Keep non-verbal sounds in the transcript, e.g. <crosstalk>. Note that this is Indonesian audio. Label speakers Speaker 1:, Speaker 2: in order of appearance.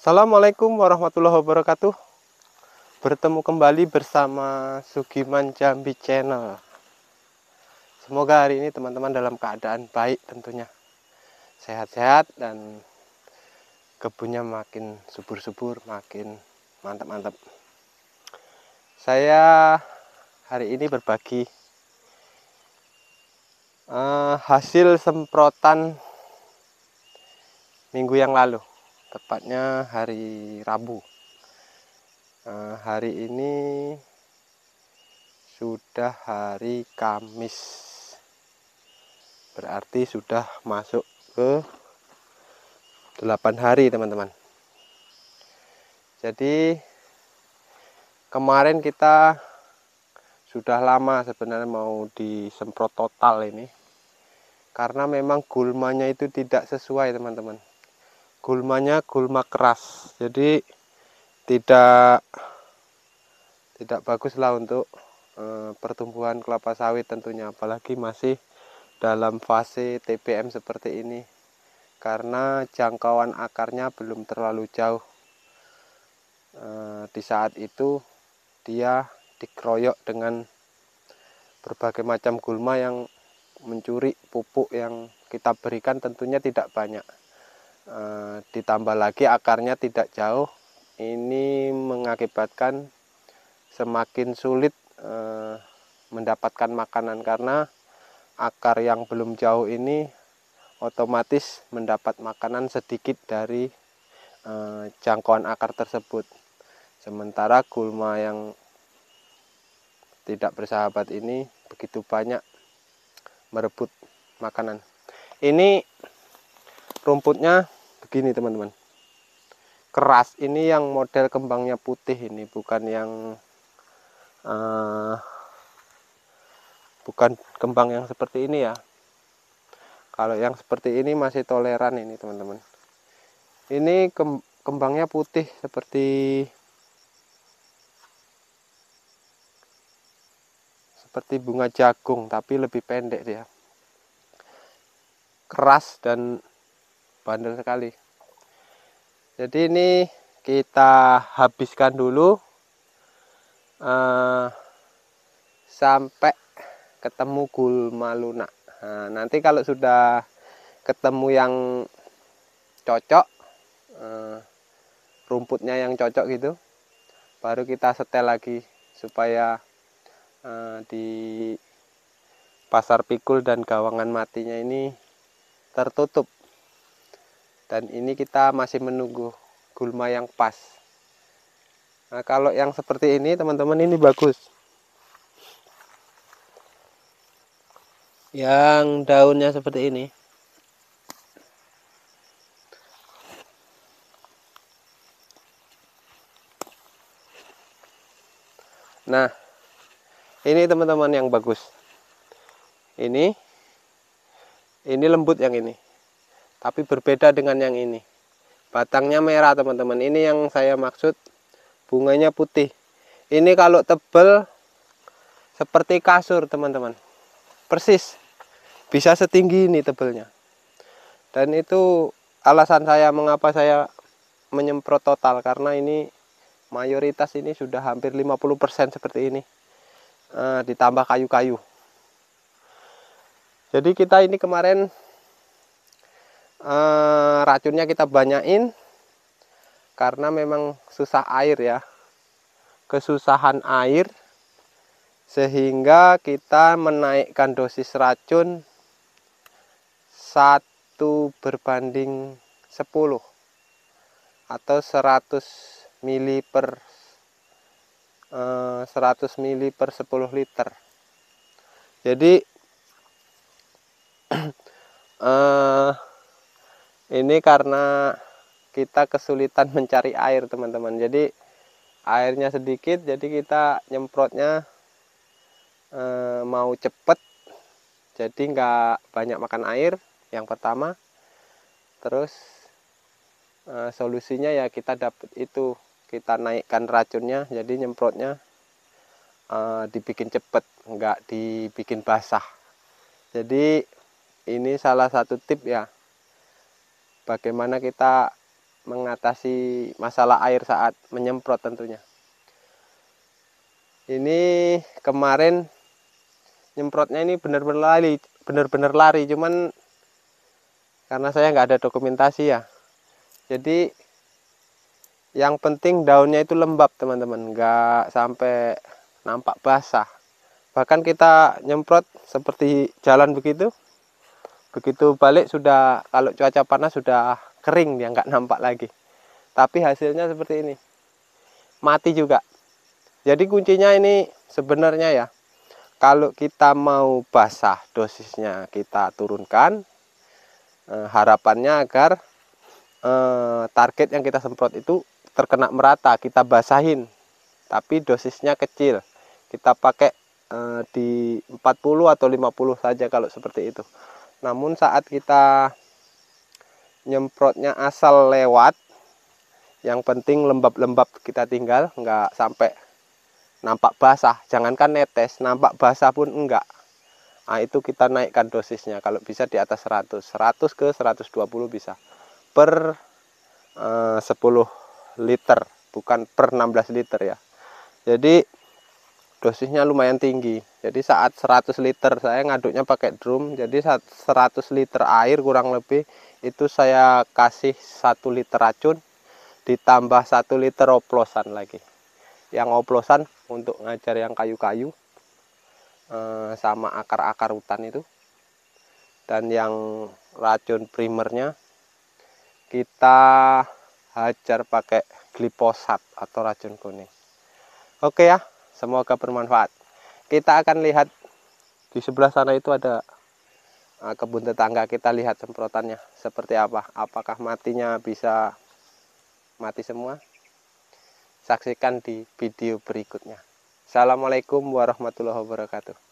Speaker 1: Assalamualaikum warahmatullahi wabarakatuh Bertemu kembali bersama Sugiman Jambi Channel Semoga hari ini teman-teman dalam keadaan baik tentunya Sehat-sehat dan kebunnya makin subur-subur, makin mantap-mantap Saya hari ini berbagi uh, Hasil semprotan minggu yang lalu tepatnya hari Rabu. Uh, hari ini sudah hari Kamis, berarti sudah masuk ke 8 hari teman-teman. Jadi kemarin kita sudah lama sebenarnya mau disemprot total ini karena memang gulmanya itu tidak sesuai teman-teman gulmanya gulma keras jadi tidak tidak baguslah untuk e, pertumbuhan kelapa sawit tentunya apalagi masih dalam fase TBM seperti ini karena jangkauan akarnya belum terlalu jauh e, di saat itu dia dikeroyok dengan berbagai macam gulma yang mencuri pupuk yang kita berikan tentunya tidak banyak Eh, ditambah lagi akarnya tidak jauh ini mengakibatkan semakin sulit eh, mendapatkan makanan karena akar yang belum jauh ini otomatis mendapat makanan sedikit dari e, jangkauan akar tersebut sementara gulma yang tidak bersahabat ini begitu banyak merebut makanan ini rumputnya begini teman-teman keras ini yang model kembangnya putih ini bukan yang uh, bukan kembang yang seperti ini ya kalau yang seperti ini masih toleran ini teman-teman ini kembangnya putih seperti seperti bunga jagung tapi lebih pendek dia keras dan bandel sekali jadi ini kita habiskan dulu uh, sampai ketemu gulma lunak nah, nanti kalau sudah ketemu yang cocok uh, rumputnya yang cocok gitu baru kita setel lagi supaya uh, di pasar pikul dan gawangan matinya ini tertutup dan ini kita masih menunggu gulma yang pas nah kalau yang seperti ini teman-teman ini bagus yang daunnya seperti ini Nah, ini teman-teman yang bagus. Ini, ini lembut yang ini tapi berbeda dengan yang ini batangnya merah teman-teman ini yang saya maksud bunganya putih ini kalau tebal seperti kasur teman-teman persis bisa setinggi ini tebelnya dan itu alasan saya mengapa saya menyemprot total karena ini mayoritas ini sudah hampir 50% seperti ini e, ditambah kayu-kayu jadi kita ini kemarin eh, racunnya kita banyakin karena memang susah air ya kesusahan air sehingga kita menaikkan dosis racun satu berbanding 10 atau 100 mili per eh, 100 mili per 10 liter jadi <clears throat> eh, ini karena kita kesulitan <laughs> mencari air teman-teman jadi airnya sedikit jadi kita nyemprotnya e, mau cepet jadi nggak banyak makan air yang pertama terus e, solusinya ya kita dapat itu kita naikkan racunnya jadi nyemprotnya e, dibikin cepet nggak dibikin basah jadi ini salah satu tip ya bagaimana kita mengatasi masalah air saat menyemprot tentunya. Ini kemarin nyemprotnya ini benar-benar lari, benar-benar lari, cuman karena saya nggak ada dokumentasi ya. Jadi yang penting daunnya itu lembab teman-teman, nggak sampai nampak basah. Bahkan kita nyemprot seperti jalan begitu, begitu balik sudah kalau cuaca panas sudah kering dia nggak nampak lagi tapi hasilnya seperti ini mati juga jadi kuncinya ini sebenarnya ya kalau kita mau basah dosisnya kita turunkan eh, harapannya agar eh, target yang kita semprot itu terkena merata kita basahin tapi dosisnya kecil kita pakai eh, di 40 atau 50 saja kalau seperti itu namun saat kita nyemprotnya asal lewat yang penting lembab-lembab kita tinggal nggak sampai nampak basah jangankan netes nampak basah pun enggak nah, itu kita naikkan dosisnya kalau bisa di atas 100 100 ke 120 bisa per eh, 10 liter bukan per 16 liter ya jadi dosisnya lumayan tinggi jadi saat 100 liter saya ngaduknya pakai drum jadi saat 100 liter air kurang lebih itu saya kasih 1 liter racun ditambah 1 liter oplosan lagi yang oplosan untuk ngajar yang kayu-kayu eh, sama akar-akar hutan itu dan yang racun primernya kita hajar pakai gliposat atau racun kuning oke ya Semoga bermanfaat. Kita akan lihat di sebelah sana itu ada eh, kebun tetangga kita lihat semprotannya seperti apa apakah matinya bisa mati semua saksikan di video berikutnya assalamualaikum warahmatullahi wabarakatuh